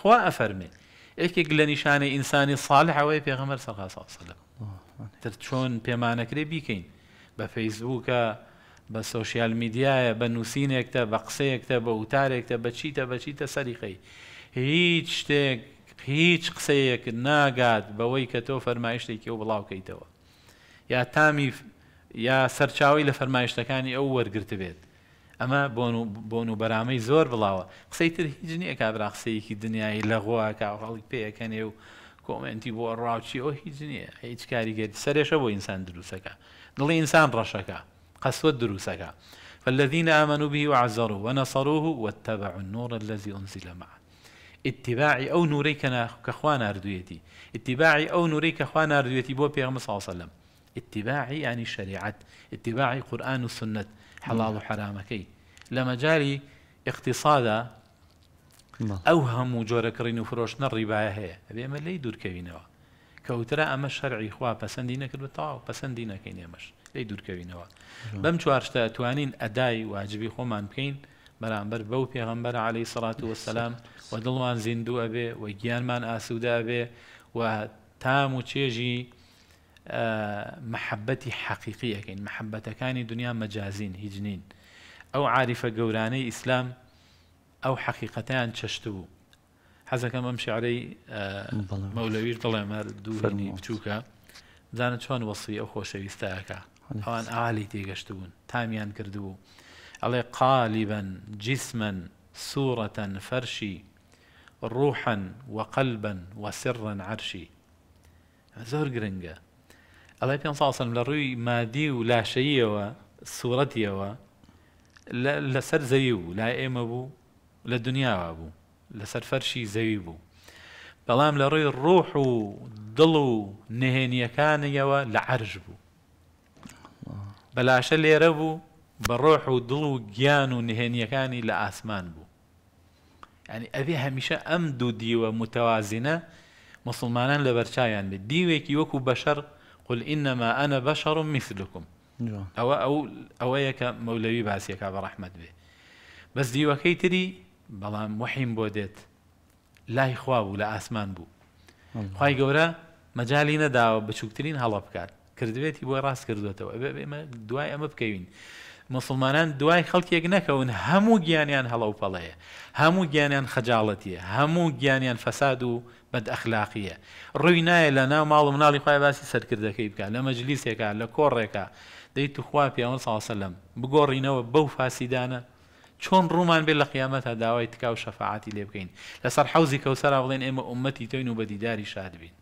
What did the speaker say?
خوا ئەفەرمێ یەکێک لە نیشانەی ئینسانی ساڵ هەوای پێغەمەر سەقا ساڵسەلم تر چۆن پێمانەکرێ بیکەین بە فەیسبووکە بە سوۆسیال میدیایە بە نووسینێکتە بە قسەیەکتە بە وتارێکتە بەچیتە بەچیتە سەریخەی هیچ شتێک هیچ قسەیەک ناگات بەوەی کە تۆ فەرمایشتێکی و بڵاوکەیتەوە یا تامی یا سەرچاوی لە فەرمایشتەکانی ئەو وەرگرت بێت ئەمە بۆن و بەرامەی زۆر بڵاوە قسەی تر هیچ نییە کابرا قسەیەکی دنیای لەغوا کاڵی پێەکەنێ و کۆمنتی بۆ ڕاوچی ئەو هیچ نییە هیچ کاریگەری سەرێشە بۆ ئینسان دروستەکە دڵی ئینسان ڕەشەکە قسوە دروستەکە فالذين آمنوا به وعزروه ونصروه واتبعوا النور الذي أنزل معه اتباعي أو نوري كخوان أردويتي اتباعي أو نوري كخوان أردويتي بو بيغمس صلى الله عليه وسلم اتباعی ینی شریعت اتباعی قورآن و سنت حەڵاڵ و حرامەکەی لە مەجاری اقتصادا ئەو هەموو جۆرەکڕین و فرۆشتە ڕیباە هەیە ئەبێمە لی دوورکەوینەوە کەوترا ئەمە شەرعی خوا پەسەندی نەکردتەوە پەسەندی نەکەین ئێمەش لی دوورکەوینەوە بەم چوارشتە توانین ئەدای واجبی خۆمان بکەین بەرامبەر بەو پێغمبەر عليهەی سەڵات وسلام و دڵوان زیندوە بێ و گیانمان ئاسوودا بێ و تام و چێژی محەبەتی حەقیقیەکەین محەبەتەکانی دنیا مەجازین هیچ نین ئەو عاریفە گەورانەی ئیسلام ئەو حەقیقەتیان چشتبوو حەزەکەم ئەم شعرەی مەولەویش دڵێمە دوورنی بچووکە زانە چۆن وەسی ئەو خۆشەویستەکە ئەوان ئالی تێگەشت بوون تامیان کردبوو ئەڵێ قالیبەن جسمن سوورەتەن فەرشی ڕوحەن وەقلبەن وەسرڕەن عەرشی زۆر گرنگە الله پێم ساسم لە ڕووی مادی و لاشەییەوە سوورەتیەوە لەسەر زەوی لا لا ئێمە بوو لا دنیاوە بوو لا فەرشی زەوی بوو بەڵام لە ڕووی ڕۆح و دڵ و نهێنیەکانیەوە لە عرش بوو بەلاشە لێرە بوو بە و دڵ و و نهێنیەکانی لە ئاسمان بو يعني ابي هميشه امدو دوو دیوە متەوازینە لبرشايان لە بەرچیان بێت قل إنما أنا بشر مثلكم ئەوە ئەو ئەوەیە کە مەولەوی باسیەکە بە ڕەحمد بێ بەس دیوەکەی تری بەڵام وحیم بۆ دێت لای خوا بوو لە ئاسمان بوو خی گەورە مەجای نەداوە بچووکترین هەڵە بکات کردوێتی بۆ ڕاست کردوێتەوە ئەمە دوای ئەمە بکەوین مسلمانان دوای خەڵکێک نەکەون هەموو گیانیان هەڵە و پەڵەیە هەموو گیانیان خەجاڵەتیە هەموو گیانیان فەساد و بەد ئەخلاقیە ڕووی نایە لە ناو ماڵ و مناڵی خخوای باسی سەرکردەکەی بکە لە مەجلیسێکە لە کۆڕێکە دەیت توخوا پیاوە ساسەلم بگۆڕینەوە بەو فاسیدانە چۆن ڕوومان بێت لە قیامەتە داوای تکاو شەفاعتی لێ بکەین لەسەر حوزی کەوسرا بڵێن ئێمە عومەتی تۆین و بەدیداری شاد بین.